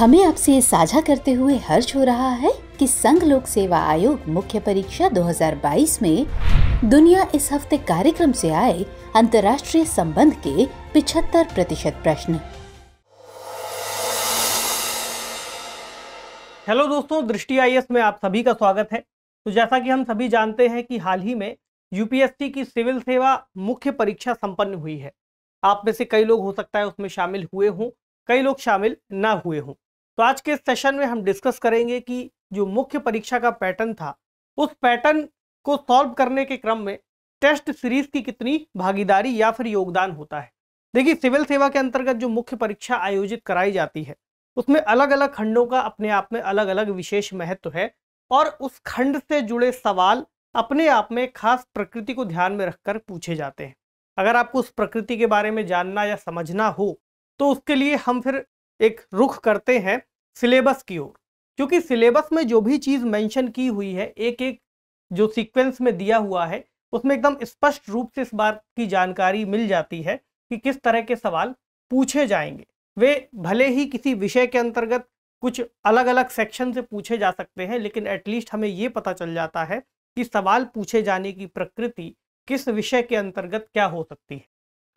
हमें आपसे साझा करते हुए हर्ष हो रहा है कि संघ लोक सेवा आयोग मुख्य परीक्षा 2022 में दुनिया इस हफ्ते कार्यक्रम से आए अंतर्राष्ट्रीय संबंध के 75 प्रतिशत प्रश्न हेलो दोस्तों दृष्टि आई में आप सभी का स्वागत है तो जैसा कि हम सभी जानते हैं कि हाल ही में यूपीएससी की सिविल सेवा मुख्य परीक्षा संपन्न हुई है आप में से कई लोग हो सकता है उसमें शामिल हुए हों कई लोग शामिल ना हुए हों तो आज के सेशन में हम डिस्कस करेंगे कि जो मुख्य परीक्षा का पैटर्न था उस पैटर्न को सॉल्व करने के क्रम में टेस्ट सीरीज की कितनी भागीदारी या फिर योगदान होता है देखिए सिविल सेवा के अंतर्गत जो मुख्य परीक्षा आयोजित कराई जाती है उसमें अलग अलग खंडों का अपने आप में अलग अलग विशेष महत्व है और उस खंड से जुड़े सवाल अपने आप में खास प्रकृति को ध्यान में रखकर पूछे जाते हैं अगर आपको उस प्रकृति के बारे में जानना या समझना हो तो उसके लिए हम फिर एक रुख करते हैं सिलेबस की ओर क्योंकि सिलेबस में जो भी चीज़ मेंशन की हुई है एक एक जो सीक्वेंस में दिया हुआ है उसमें एकदम स्पष्ट रूप से इस बात की जानकारी मिल जाती है कि किस तरह के सवाल पूछे जाएंगे वे भले ही किसी विषय के अंतर्गत कुछ अलग अलग सेक्शन से पूछे जा सकते हैं लेकिन एटलीस्ट हमें ये पता चल जाता है कि सवाल पूछे जाने की प्रकृति किस विषय के अंतर्गत क्या हो सकती है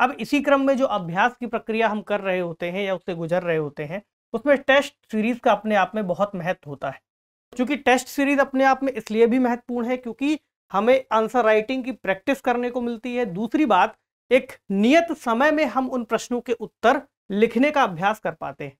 अब इसी क्रम में जो अभ्यास की प्रक्रिया हम कर रहे होते हैं या उससे गुजर रहे होते हैं उसमें टेस्ट सीरीज का अपने आप में बहुत महत्व होता है क्योंकि टेस्ट सीरीज अपने आप में इसलिए भी महत्वपूर्ण है क्योंकि हमें आंसर राइटिंग की प्रैक्टिस करने को मिलती है दूसरी बात एक नियत समय में हम उन प्रश्नों के उत्तर लिखने का अभ्यास कर पाते हैं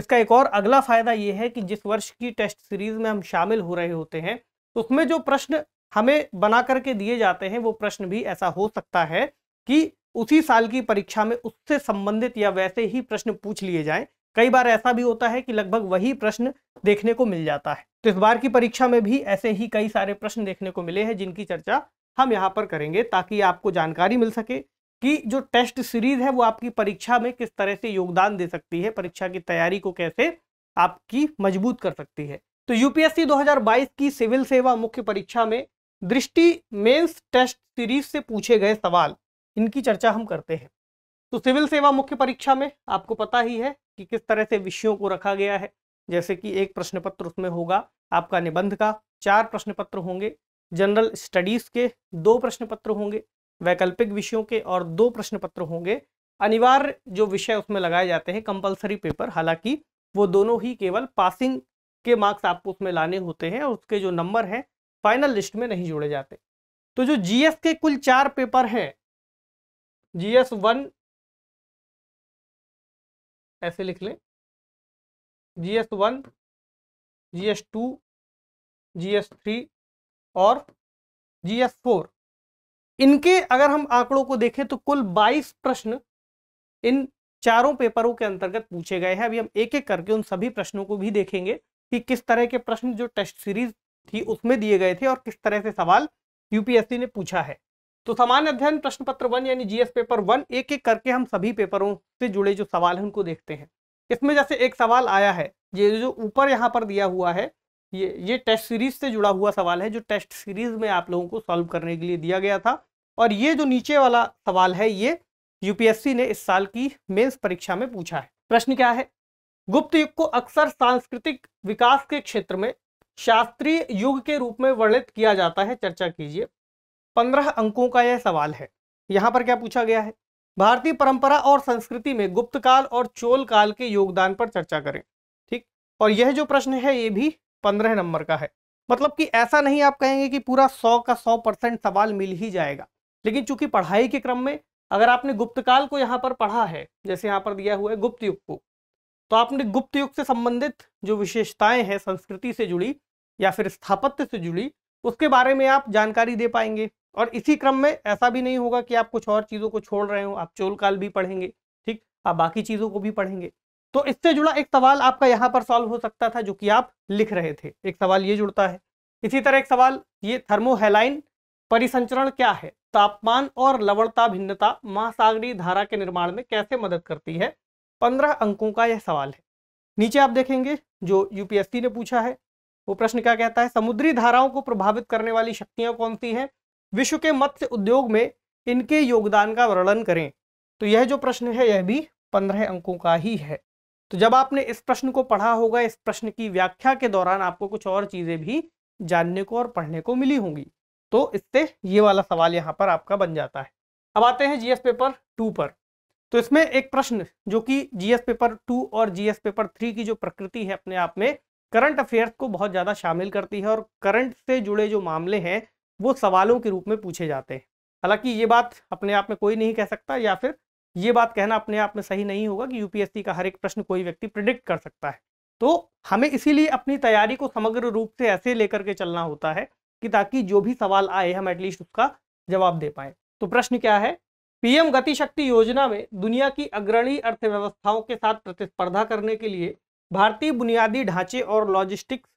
इसका एक और अगला फायदा ये है कि जिस वर्ष की टेस्ट सीरीज में हम शामिल हो रहे होते हैं उसमें जो प्रश्न हमें बना करके दिए जाते हैं वो प्रश्न भी ऐसा हो सकता है कि उसी साल की परीक्षा में उससे संबंधित या वैसे ही प्रश्न पूछ लिए जाए कई बार ऐसा भी होता है कि लगभग वही प्रश्न देखने को मिल जाता है तो इस बार की परीक्षा में भी ऐसे ही कई सारे प्रश्न देखने को मिले हैं जिनकी चर्चा हम यहाँ पर करेंगे ताकि आपको जानकारी मिल सके कि जो टेस्ट सीरीज है वो आपकी परीक्षा में किस तरह से योगदान दे सकती है परीक्षा की तैयारी को कैसे आपकी मजबूत कर सकती है तो यूपीएससी 2022 की सिविल सेवा मुख्य परीक्षा में दृष्टि मेंस टेस्ट सीरीज से पूछे गए सवाल इनकी चर्चा हम करते हैं तो सिविल सेवा मुख्य परीक्षा में आपको पता ही है कि किस तरह से विषयों को रखा गया है जैसे कि एक प्रश्न पत्र उसमें होगा आपका निबंध का चार प्रश्न पत्र होंगे जनरल स्टडीज के दो प्रश्न पत्र होंगे वैकल्पिक विषयों के और दो प्रश्न पत्र होंगे अनिवार्य जो विषय उसमें लगाए जाते हैं कंपलसरी पेपर हालांकि वो दोनों ही केवल पासिंग के मार्क्स आपको उसमें लाने होते हैं और उसके जो नंबर हैं फाइनल लिस्ट में नहीं जोड़े जाते तो जो जीएस के कुल चार पेपर हैं जी एस वन ऐसे लिख लें G S one G S two G S three और जी एस फोर इनके अगर हम आंकड़ों को देखें तो कुल 22 प्रश्न इन चारों पेपरों के अंतर्गत पूछे गए हैं अभी हम एक एक करके उन सभी प्रश्नों को भी देखेंगे कि किस तरह के प्रश्न जो टेस्ट सीरीज थी उसमें दिए गए थे और किस तरह से सवाल यूपीएससी ने पूछा है तो सामान्य अध्ययन प्रश्न पत्र वन यानी जीएस पेपर वन एक एक करके हम सभी पेपरों से जुड़े जो सवाल हैं उनको देखते हैं इसमें जैसे एक सवाल आया है ये जो ऊपर यहाँ पर दिया हुआ है ये ये टेस्ट सीरीज से जुड़ा हुआ सवाल है जो टेस्ट सीरीज में आप लोगों को सॉल्व करने के लिए दिया गया था और ये जो नीचे वाला सवाल है ये यूपीएससी ने इस साल की मेंस परीक्षा में पूछा है प्रश्न क्या है गुप्त युग को अक्सर सांस्कृतिक विकास के क्षेत्र में शास्त्रीय युग के रूप में वर्णित किया जाता है चर्चा कीजिए पंद्रह अंकों का यह सवाल है यहाँ पर क्या पूछा गया है भारतीय परंपरा और संस्कृति में गुप्त काल और चोल काल के योगदान पर चर्चा करें ठीक और यह जो प्रश्न है ये भी पंद्रह नंबर का है मतलब कि ऐसा नहीं आप कहेंगे कि पूरा सौ का सौ परसेंट सवाल मिल ही जाएगा लेकिन चूंकि पढ़ाई के क्रम में अगर आपने गुप्त काल को यहाँ पर पढ़ा है जैसे यहाँ पर दिया हुआ है गुप्त युग को तो आपने गुप्त युग से संबंधित जो विशेषताएं हैं संस्कृति से जुड़ी या फिर स्थापत्य से जुड़ी उसके बारे में आप जानकारी दे पाएंगे और इसी क्रम में ऐसा भी नहीं होगा कि आप कुछ और चीज़ों को छोड़ रहे हो आप चोल काल भी पढ़ेंगे ठीक आप बाकी चीज़ों को भी पढ़ेंगे तो इससे जुड़ा एक सवाल आपका यहाँ पर सॉल्व हो सकता था जो कि आप लिख रहे थे एक सवाल ये जुड़ता है इसी तरह एक सवाल ये थर्मोहेलाइन परिसंचरण क्या है तापमान और लवणता भिन्नता महासागरी धारा के निर्माण में कैसे मदद करती है पंद्रह अंकों का यह सवाल है नीचे आप देखेंगे जो यूपीएससी ने पूछा है वो प्रश्न क्या कहता है समुद्री धाराओं को प्रभावित करने वाली शक्तियां कौन सी हैं विश्व के मत्स्य उद्योग में इनके योगदान का वर्णन करें तो यह जो प्रश्न है यह भी पंद्रह अंकों का ही है तो जब आपने इस प्रश्न को पढ़ा होगा इस प्रश्न की व्याख्या के दौरान आपको कुछ और चीज़ें भी जानने को और पढ़ने को मिली होंगी तो इससे ये वाला सवाल यहाँ पर आपका बन जाता है अब आते हैं जीएस पेपर टू पर तो इसमें एक प्रश्न जो कि जीएस पेपर टू और जीएस पेपर थ्री की जो प्रकृति है अपने आप में करंट अफेयर्स को बहुत ज़्यादा शामिल करती है और करंट से जुड़े जो मामले हैं वो सवालों के रूप में पूछे जाते हैं हालांकि ये बात अपने आप में कोई नहीं कह सकता या फिर ये बात कहना अपने आप में सही नहीं होगा कि यूपीएससी का हर एक प्रश्न कोई व्यक्ति प्रिडिक्ट कर सकता है तो हमें इसीलिए अपनी तैयारी को समग्र रूप से ऐसे लेकर के चलना होता है कि ताकि जो भी सवाल आए हम एटलीस्ट उसका जवाब दे पाए तो प्रश्न क्या है पीएम गतिशक्ति योजना में दुनिया की अग्रणी अर्थव्यवस्थाओं के साथ प्रतिस्पर्धा करने के लिए भारतीय बुनियादी ढांचे और लॉजिस्टिक्स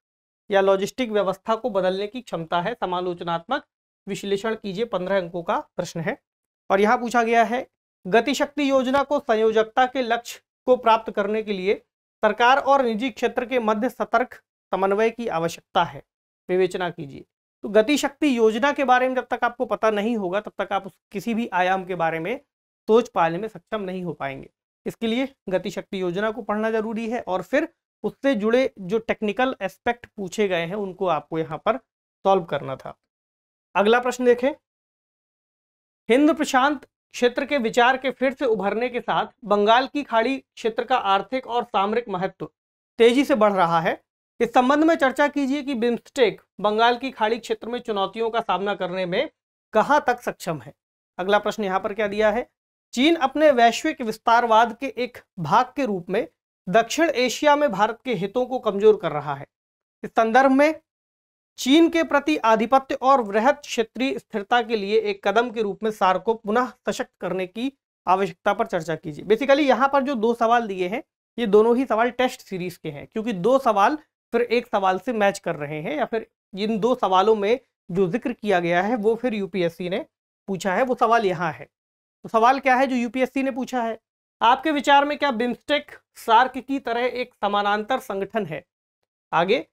या लॉजिस्टिक व्यवस्था को बदलने की क्षमता है समालोचनात्मक विश्लेषण कीजिए पंद्रह अंकों का प्रश्न है और यहाँ पूछा गया है गतिशक्ति योजना को संयोजकता के लक्ष्य को प्राप्त करने के लिए सरकार और निजी क्षेत्र के मध्य सतर्क समन्वय की आवश्यकता है विवेचना कीजिए तो गतिशक्ति योजना के बारे में जब तक आपको पता नहीं होगा तब तक आप किसी भी आयाम के बारे में सोच पाने में सक्षम नहीं हो पाएंगे इसके लिए गतिशक्ति योजना को पढ़ना जरूरी है और फिर उससे जुड़े जो टेक्निकल एस्पेक्ट पूछे गए हैं उनको आपको यहाँ पर सॉल्व करना था अगला प्रश्न देखें हिंद प्रशांत क्षेत्र के विचार के फिर से उभरने के साथ बंगाल की खाड़ी क्षेत्र का आर्थिक और सामरिक महत्व तेजी से बढ़ रहा है इस संबंध में चर्चा कीजिए कि बिम्स्टेक बंगाल की खाड़ी क्षेत्र में चुनौतियों का सामना करने में कहाँ तक सक्षम है अगला प्रश्न यहाँ पर क्या दिया है चीन अपने वैश्विक विस्तारवाद के एक भाग के रूप में दक्षिण एशिया में भारत के हितों को कमजोर कर रहा है इस संदर्भ में चीन के प्रति आधिपत्य और वृहद क्षेत्रीय स्थिरता के लिए एक कदम के रूप में सार को पुनः सशक्त करने की आवश्यकता पर चर्चा कीजिए बेसिकली यहाँ पर जो दो सवाल दिए हैं ये दोनों ही सवाल टेस्ट सीरीज के हैं क्योंकि दो सवाल फिर एक सवाल से मैच कर रहे हैं या फिर इन दो सवालों में जो जिक्र किया गया है वो फिर यूपीएससी ने पूछा है वो सवाल यहाँ है तो सवाल क्या है जो यूपीएससी ने पूछा है आपके विचार में क्या बिम्स्टेक सार्क की तरह एक समानांतर संगठन है आगे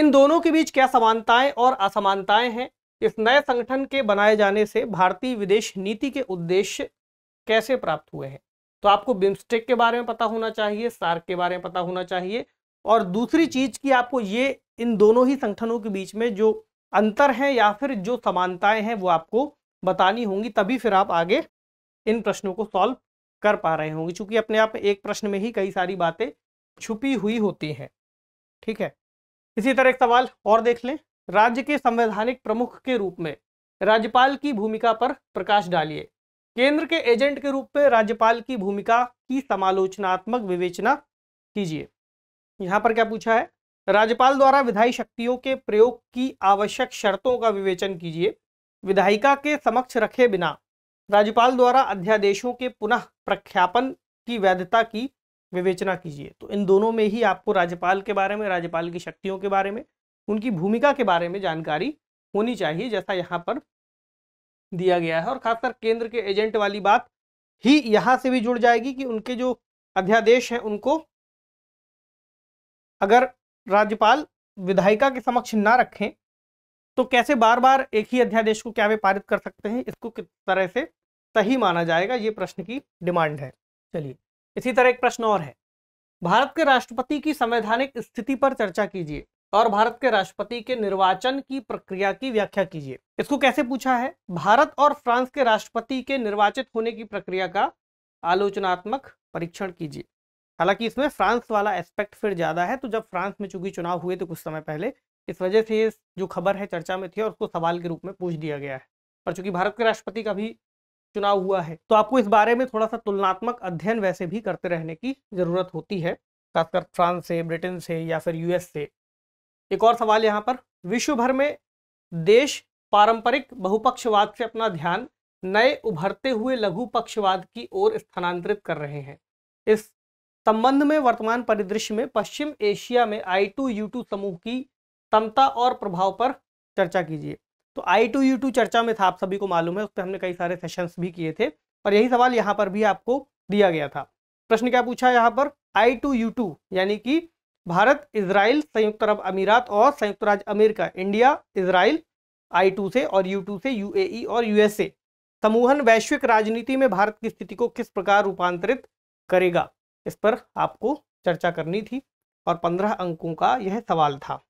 इन दोनों के बीच क्या समानताएं और असमानताएं हैं इस नए संगठन के बनाए जाने से भारतीय विदेश नीति के उद्देश्य कैसे प्राप्त हुए हैं तो आपको बिम्स्टेक के बारे में पता होना चाहिए सार्क के बारे में पता होना चाहिए और दूसरी चीज की आपको ये इन दोनों ही संगठनों के बीच में जो अंतर है या फिर जो समानताएं हैं वो आपको बतानी होंगी तभी फिर आप आगे इन प्रश्नों को सॉल्व कर पा रहे होंगे क्योंकि अपने आप एक प्रश्न में ही कई सारी बातें छुपी हुई होती हैं ठीक है इसी तरह एक सवाल और देख लें राज्य के संवैधानिक प्रमुख के रूप में राज्यपाल की भूमिका पर प्रकाश डालिए केंद्र के एजेंट के रूप में राज्यपाल की भूमिका की समालोचनात्मक विवेचना कीजिए यहाँ पर क्या पूछा है राज्यपाल द्वारा विधायी शक्तियों के प्रयोग की आवश्यक शर्तों का विवेचन कीजिए विधायिका के समक्ष रखे बिना राज्यपाल द्वारा अध्यादेशों के पुनः प्रख्यापन की वैधता की विवेचना कीजिए तो इन दोनों में ही आपको राज्यपाल के बारे में राज्यपाल की शक्तियों के बारे में उनकी भूमिका के बारे में जानकारी होनी चाहिए जैसा यहाँ पर दिया गया है और खासकर केंद्र के एजेंट वाली बात ही यहाँ से भी जुड़ जाएगी कि उनके जो अध्यादेश हैं उनको अगर राज्यपाल विधायिका के समक्ष ना रखें तो कैसे बार बार एक ही अध्यादेश को क्या वे पारित कर सकते हैं इसको किस तरह से सही माना जाएगा ये प्रश्न की डिमांड है चलिए इसी तरह एक प्रश्न और है भारत के राष्ट्रपति की संवैधानिक स्थिति पर चर्चा कीजिए और भारत के राष्ट्रपति के निर्वाचन की प्रक्रिया की व्याख्या कीजिए इसको कैसे पूछा है भारत और फ्रांस के राष्ट्रपति के निर्वाचित होने की प्रक्रिया का आलोचनात्मक परीक्षण कीजिए हालांकि इसमें फ्रांस वाला एस्पेक्ट फिर ज्यादा है तो जब फ्रांस में चूंकि चुनाव हुए थे कुछ समय पहले इस वजह से जो खबर है चर्चा में थी और उसको सवाल के रूप में पूछ दिया गया है और चूंकि भारत के राष्ट्रपति का भी चुनाव हुआ है तो आपको इस बारे में थोड़ा सा तुलनात्मक अध्ययन वैसे भी करते रहने की ज़रूरत होती है खासकर फ्रांस से ब्रिटेन से या फिर यूएस से एक और सवाल यहाँ पर विश्व भर में देश पारंपरिक बहुपक्षवाद से अपना ध्यान नए उभरते हुए लघु पक्षवाद की ओर स्थानांतरित कर रहे हैं इस संबंध में वर्तमान परिदृश्य में पश्चिम एशिया में आई टू यू टू समूह की समता और प्रभाव पर चर्चा कीजिए तो आई टू यू टू चर्चा में था आप सभी को मालूम है उस पर हमने कई सारे सेशंस भी किए थे और यही सवाल यहाँ पर भी आपको दिया गया था प्रश्न क्या पूछा यहाँ पर आई टू यू टू यानी कि भारत इसराइल संयुक्त अरब अमीरात और संयुक्त राज्य अमेरिका इंडिया इसराइल आई टू से और यू टू से यूएई और ए समूहन वैश्विक राजनीति में भारत की स्थिति को किस प्रकार रूपांतरित करेगा इस पर आपको चर्चा करनी थी और पंद्रह अंकों का यह सवाल था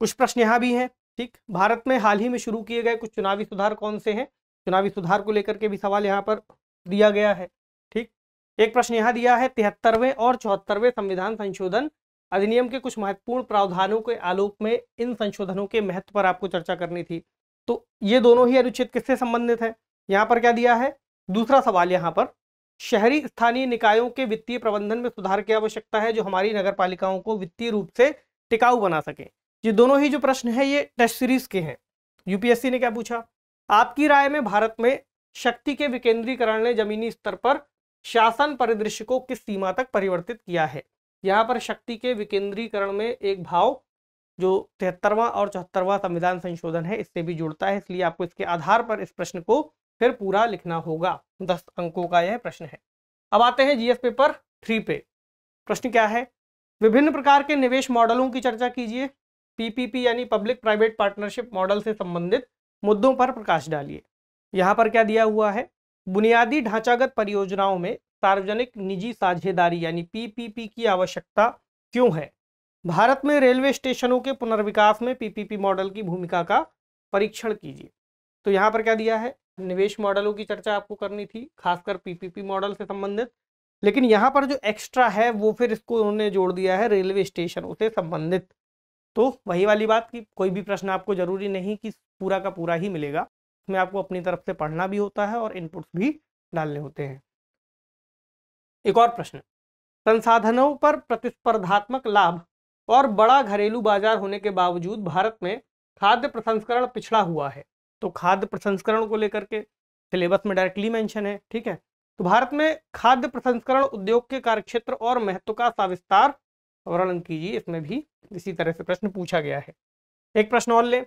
कुछ प्रश्न यहाँ भी हैं ठीक भारत में हाल ही में शुरू किए गए कुछ चुनावी सुधार कौन से हैं चुनावी सुधार को लेकर के भी सवाल यहाँ पर दिया गया है ठीक एक प्रश्न यहाँ दिया है तिहत्तरवें और चौहत्तरवें संविधान संशोधन अधिनियम के कुछ महत्वपूर्ण प्रावधानों के आलोक में इन संशोधनों के महत्व पर आपको चर्चा करनी थी तो ये दोनों ही अनुच्छेद किससे संबंधित है यहाँ पर क्या दिया है दूसरा सवाल यहाँ पर शहरी स्थानीय निकायों के वित्तीय प्रबंधन में सुधार की आवश्यकता है जो हमारी नगर पालिकाओं को वित्तीय रूप से टिकाऊ बना सके ये दोनों ही जो प्रश्न है ये टेस्ट सीरीज के हैं यूपीएससी ने क्या पूछा आपकी राय में भारत में शक्ति के विकेंद्रीकरण ने जमीनी स्तर पर शासन परिदृश्य को किस सीमा तक परिवर्तित किया है यहाँ पर शक्ति के विकेंद्रीकरण में एक भाव जो तिहत्तरवां और चौहत्तरवां संविधान संशोधन है इससे भी जुड़ता है इसलिए आपको इसके आधार पर इस प्रश्न को फिर पूरा लिखना होगा दस अंकों का यह प्रश्न है अब आते हैं जीएस पेपर थ्री पे प्रश्न क्या है विभिन्न प्रकार के निवेश मॉडलों की चर्चा कीजिए पीपीपी यानी पब्लिक प्राइवेट पार्टनरशिप मॉडल से संबंधित मुद्दों पर प्रकाश डालिए यहाँ पर क्या दिया हुआ है बुनियादी ढांचागत परियोजनाओं में सार्वजनिक निजी साझेदारी यानी पीपीपी की आवश्यकता क्यों है भारत में रेलवे स्टेशनों के पुनर्विकास में पीपीपी मॉडल की भूमिका का परीक्षण कीजिए तो यहाँ पर क्या दिया है निवेश मॉडलों की चर्चा आपको करनी थी खासकर पीपीपी मॉडल से संबंधित लेकिन यहाँ पर जो एक्स्ट्रा है वो फिर इसको उन्होंने जोड़ दिया है रेलवे स्टेशनों से संबंधित तो वही वाली बात कि कोई भी प्रश्न आपको जरूरी नहीं कि पूरा का पूरा ही मिलेगा इसमें आपको अपनी तरफ से पढ़ना भी होता है और इनपुट्स भी डालने होते हैं एक और प्रश्न संसाधनों पर प्रतिस्पर्धात्मक लाभ और बड़ा घरेलू बाजार होने के बावजूद भारत में खाद्य प्रसंस्करण पिछड़ा हुआ है तो खाद्य प्रसंस्करण को लेकर के सिलेबस में डायरेक्टली मेंशन है ठीक है तो भारत में खाद्य प्रसंस्करण उद्योग के कार्यक्षेत्र और महत्व का साविस्तार वर्णन कीजिए इसमें भी इसी तरह से प्रश्न पूछा गया है एक प्रश्न और लें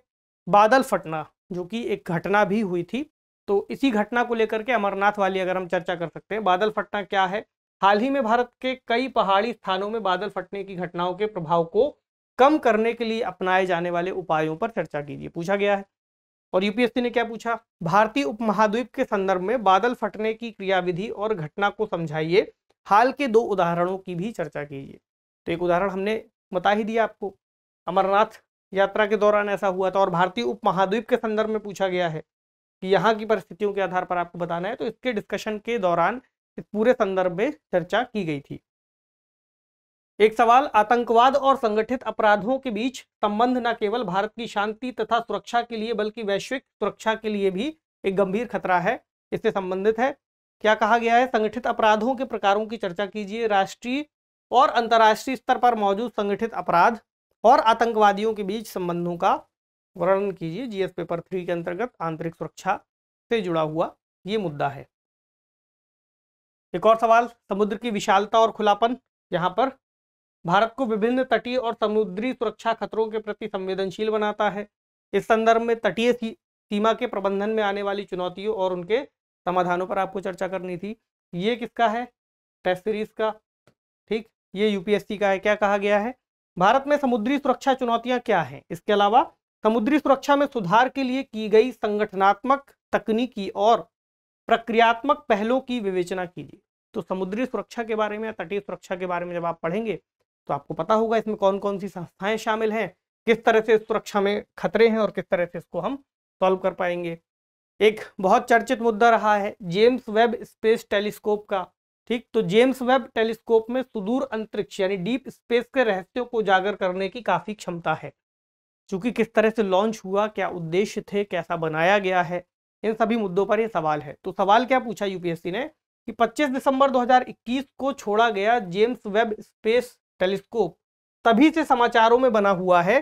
बादल फटना जो कि एक घटना भी हुई थी तो इसी घटना को लेकर के अमरनाथ वाली अगर हम चर्चा कर सकते हैं बादल फटना क्या है हाल ही में भारत के कई पहाड़ी स्थानों में बादल फटने की घटनाओं के प्रभाव को कम करने के लिए अपनाए जाने वाले उपायों पर चर्चा कीजिए पूछा गया है और यूपीएससी ने क्या पूछा भारतीय उपमहाद्वीप के संदर्भ में बादल फटने की क्रियाविधि और घटना को समझाइए हाल के दो उदाहरणों की भी चर्चा कीजिए तो एक उदाहरण हमने बता ही दिया आपको अमरनाथ यात्रा के दौरान ऐसा हुआ था और भारतीय उप महाद्वीप के संदर्भ में पूछा गया है कि यहाँ की परिस्थितियों के आधार पर आपको बताना है तो इसके डिस्कशन के दौरान इस पूरे संदर्भ में चर्चा की गई थी एक सवाल आतंकवाद और संगठित अपराधों के बीच संबंध न केवल भारत की शांति तथा सुरक्षा के लिए बल्कि वैश्विक सुरक्षा के लिए भी एक गंभीर खतरा है इससे संबंधित है क्या कहा गया है संगठित अपराधों के प्रकारों की चर्चा कीजिए राष्ट्रीय और अंतर्राष्ट्रीय स्तर पर मौजूद संगठित अपराध और आतंकवादियों के बीच संबंधों का वर्णन कीजिए जीएस पेपर थ्री के अंतर्गत आंतरिक सुरक्षा से जुड़ा हुआ ये मुद्दा है एक और सवाल समुद्र की विशालता और खुलापन यहाँ पर भारत को विभिन्न तटीय और समुद्री सुरक्षा खतरों के प्रति संवेदनशील बनाता है इस संदर्भ में तटीय सीमा के प्रबंधन में आने वाली चुनौतियों और उनके समाधानों पर आपको चर्चा करनी थी ये किसका है टेस्ट सीरीज का ठीक ये यूपीएससी का है क्या कहा गया है भारत में समुद्री सुरक्षा चुनौतियां क्या हैं इसके अलावा समुद्री सुरक्षा में सुधार के लिए की गई संगठनात्मक तकनीकी और प्रक्रियात्मक पहलों की विवेचना कीजिए तो समुद्री सुरक्षा के बारे में या तटीय सुरक्षा के बारे में जब आप पढ़ेंगे तो आपको पता होगा इसमें कौन कौन सी संस्थाएं शामिल हैं किस तरह से सुरक्षा में खतरे हैं और किस तरह से इसको हम सॉल्व कर पाएंगे एक बहुत चर्चित मुद्दा रहा है जेम्स वेब स्पेस टेलीस्कोप का ठीक तो जेम्स वेब टेलीस्कोप में सुदूर अंतरिक्ष यानी डीप स्पेस के रहस्यों को उजागर करने की काफ़ी क्षमता है चूंकि किस तरह से लॉन्च हुआ क्या उद्देश्य थे कैसा बनाया गया है इन सभी मुद्दों पर यह सवाल है तो सवाल क्या पूछा यूपीएससी ने कि 25 दिसंबर 2021 को छोड़ा गया जेम्स वेब स्पेस टेलीस्कोप तभी से समाचारों में बना हुआ है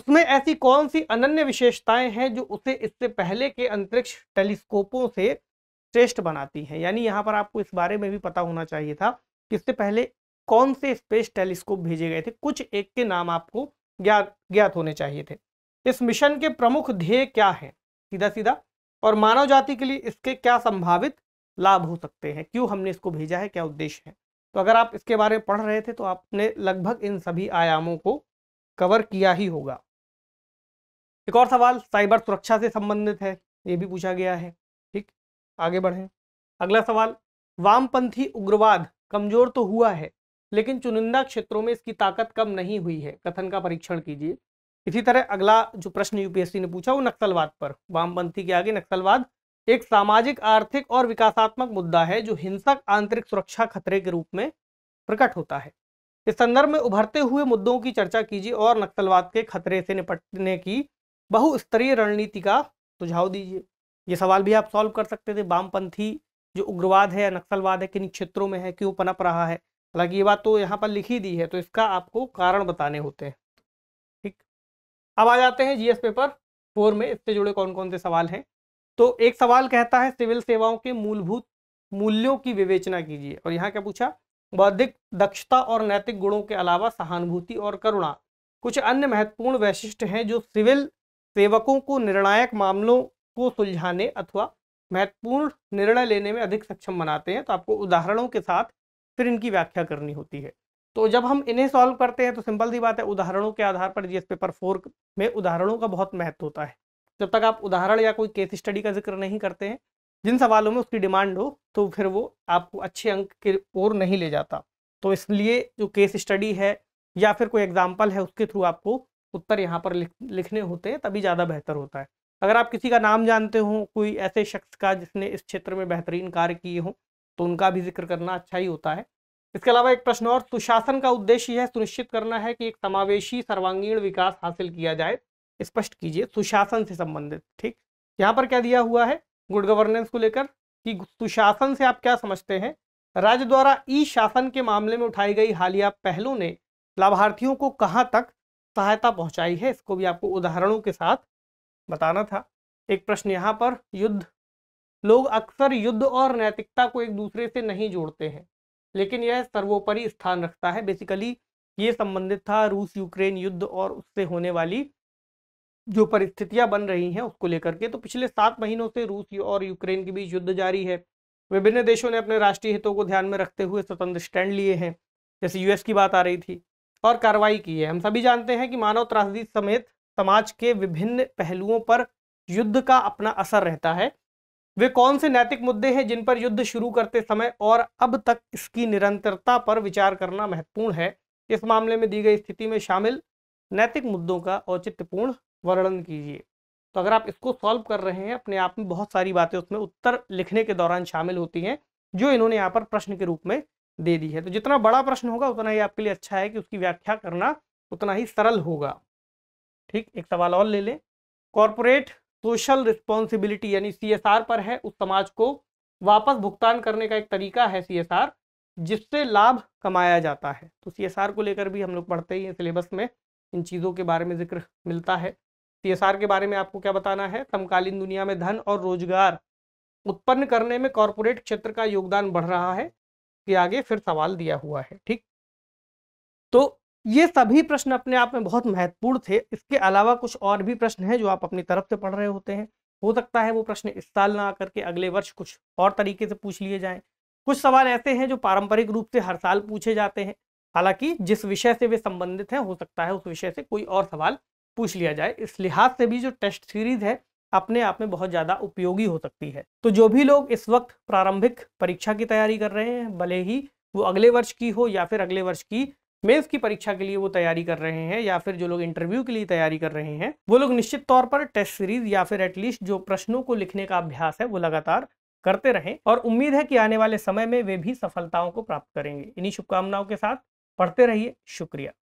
उसमें ऐसी कौन सी अनन्य विशेषताएं हैं जो उसे इससे पहले के अंतरिक्ष टेलीस्कोपों से टेस्ट बनाती हैं यानी यहाँ पर आपको इस बारे में भी पता होना चाहिए था कि इससे पहले कौन से स्पेस टेलीस्कोप भेजे गए थे कुछ एक के नाम आपको ज्ञात ज्ञात होने चाहिए थे इस मिशन के प्रमुख ध्येय क्या है सीधा सीधा और मानव जाति के लिए इसके क्या संभावित लाभ हो सकते हैं क्यों हमने इसको भेजा है क्या उद्देश्य है तो अगर आप इसके बारे में पढ़ रहे थे तो आपने लगभग इन सभी आयामों को कवर किया ही होगा एक और सवाल साइबर सुरक्षा से संबंधित है ये भी पूछा गया है आगे बढ़ें अगला सवाल वामपंथी उग्रवाद कमजोर तो हुआ है लेकिन चुनिंदा क्षेत्रों में इसकी ताकत कम नहीं हुई है कथन का परीक्षण कीजिए इसी तरह अगला जो प्रश्न यूपीएससी ने पूछा वो नक्सलवाद पर वामपंथी के आगे नक्सलवाद एक सामाजिक आर्थिक और विकासात्मक मुद्दा है जो हिंसक आंतरिक सुरक्षा खतरे के रूप में प्रकट होता है इस संदर्भ में उभरते हुए मुद्दों की चर्चा कीजिए और नक्सलवाद के खतरे से निपटने की बहुस्तरीय रणनीति का सुझाव दीजिए ये सवाल भी आप सॉल्व कर सकते थे वामपंथी जो उग्रवाद है या नक्सलवाद है किन क्षेत्रों में है क्यों पनप रहा है हालांकि ये बात तो यहाँ पर लिखी दी है तो इसका आपको कारण बताने होते हैं ठीक अब आ जाते हैं जीएस पेपर फोर में इससे जुड़े कौन कौन से सवाल हैं तो एक सवाल कहता है सिविल सेवाओं के मूलभूत मूल्यों की विवेचना कीजिए और यहाँ क्या पूछा बौद्धिक दक्षता और नैतिक गुणों के अलावा सहानुभूति और करुणा कुछ अन्य महत्वपूर्ण वैशिष्ट हैं जो सिविल सेवकों को निर्णायक मामलों को सुलझाने अथवा महत्वपूर्ण निर्णय लेने में अधिक सक्षम बनाते हैं तो आपको उदाहरणों के साथ फिर इनकी व्याख्या करनी होती है तो जब हम इन्हें सॉल्व करते हैं तो सिंपल सी बात है उदाहरणों के आधार पर जीएस पेपर फोर में उदाहरणों का बहुत महत्व होता है जब तक आप उदाहरण या कोई केस स्टडी का जिक्र नहीं करते हैं जिन सवालों में उसकी डिमांड हो तो फिर वो आपको अच्छे अंक के ओर नहीं ले जाता तो इसलिए जो केस स्टडी है या फिर कोई एग्जाम्पल है उसके थ्रू आपको उत्तर यहाँ पर लिख, लिखने होते हैं तभी ज़्यादा बेहतर होता है अगर आप किसी का नाम जानते हो कोई ऐसे शख्स का जिसने इस क्षेत्र में बेहतरीन कार्य किए हों तो उनका भी जिक्र करना अच्छा ही होता है इसके अलावा एक प्रश्न और सुशासन का उद्देश्य यह सुनिश्चित करना है कि एक समावेशी सर्वांगीण विकास हासिल किया जाए स्पष्ट कीजिए सुशासन से संबंधित ठीक यहाँ पर क्या दिया हुआ है गुड गवर्नेंस को लेकर कि सुशासन से आप क्या समझते हैं राज्य द्वारा ई शासन के मामले में उठाई गई हालिया पहलों ने लाभार्थियों को कहाँ तक सहायता पहुँचाई है इसको भी आपको उदाहरणों के साथ बताना था एक प्रश्न यहाँ पर युद्ध लोग अक्सर युद्ध और नैतिकता को एक दूसरे से नहीं जोड़ते हैं लेकिन यह सर्वोपरि स्थान रखता है बेसिकली ये संबंधित था रूस यूक्रेन युद्ध और उससे होने वाली जो परिस्थितियां बन रही हैं उसको लेकर के तो पिछले सात महीनों से रूस और यूक्रेन के बीच युद्ध जारी है विभिन्न देशों ने अपने राष्ट्रीय हितों को ध्यान में रखते हुए स्वतंत्र स्टैंड लिए हैं जैसे यूएस की बात आ रही थी और कार्रवाई की है हम सभी जानते हैं कि मानव त्रासदी समेत समाज के विभिन्न पहलुओं पर युद्ध का अपना असर रहता है वे कौन से नैतिक मुद्दे हैं जिन पर युद्ध शुरू करते समय और अब तक इसकी निरंतरता पर विचार करना महत्वपूर्ण है इस मामले में दी गई स्थिति में शामिल नैतिक मुद्दों का औचित्यपूर्ण वर्णन कीजिए तो अगर आप इसको सॉल्व कर रहे हैं अपने आप में बहुत सारी बातें उसमें उत्तर लिखने के दौरान शामिल होती हैं जो इन्होंने यहाँ पर प्रश्न के रूप में दे दी है तो जितना बड़ा प्रश्न होगा उतना ही आपके लिए अच्छा है कि उसकी व्याख्या करना उतना ही सरल होगा ठीक एक सवाल और ले लें कॉरपोरेट सोशल रिस्पॉन्सिबिलिटी यानी सी पर है उस समाज को वापस भुगतान करने का एक तरीका है सी जिससे लाभ कमाया जाता है तो सी को लेकर भी हम लोग पढ़ते ही हैं सिलेबस में इन चीज़ों के बारे में जिक्र मिलता है सी के बारे में आपको क्या बताना है समकालीन दुनिया में धन और रोजगार उत्पन्न करने में कॉरपोरेट क्षेत्र का योगदान बढ़ रहा है कि आगे फिर सवाल दिया हुआ है ठीक तो ये सभी प्रश्न अपने आप में बहुत महत्वपूर्ण थे इसके अलावा कुछ और भी प्रश्न हैं जो आप अपनी तरफ से पढ़ रहे होते हैं हो सकता है वो प्रश्न इस साल ना आकर के अगले वर्ष कुछ और तरीके से पूछ लिए जाएं कुछ सवाल ऐसे हैं जो पारंपरिक रूप से हर साल पूछे जाते हैं हालांकि जिस विषय से वे संबंधित हैं हो सकता है उस विषय से कोई और सवाल पूछ लिया जाए इस लिहाज से भी जो टेस्ट सीरीज है अपने आप में बहुत ज़्यादा उपयोगी हो सकती है तो जो भी लोग इस वक्त प्रारंभिक परीक्षा की तैयारी कर रहे हैं भले ही वो अगले वर्ष की हो या फिर अगले वर्ष की मेंस की परीक्षा के लिए वो तैयारी कर रहे हैं या फिर जो लोग इंटरव्यू के लिए तैयारी कर रहे हैं वो लोग निश्चित तौर पर टेस्ट सीरीज या फिर एटलीस्ट जो प्रश्नों को लिखने का अभ्यास है वो लगातार करते रहें और उम्मीद है कि आने वाले समय में वे भी सफलताओं को प्राप्त करेंगे इन्हीं शुभकामनाओं के साथ पढ़ते रहिए शुक्रिया